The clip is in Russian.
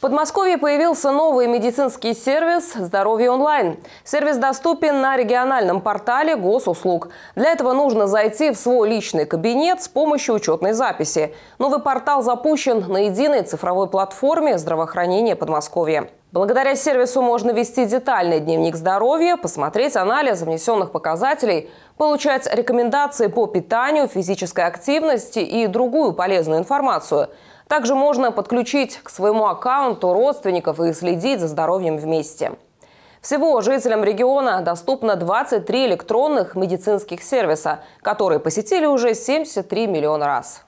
В Подмосковье появился новый медицинский сервис «Здоровье онлайн». Сервис доступен на региональном портале госуслуг. Для этого нужно зайти в свой личный кабинет с помощью учетной записи. Новый портал запущен на единой цифровой платформе здравоохранения Подмосковья. Благодаря сервису можно вести детальный дневник здоровья, посмотреть анализ внесенных показателей, получать рекомендации по питанию, физической активности и другую полезную информацию. Также можно подключить к своему аккаунту родственников и следить за здоровьем вместе. Всего жителям региона доступно 23 электронных медицинских сервиса, которые посетили уже 73 миллиона раз.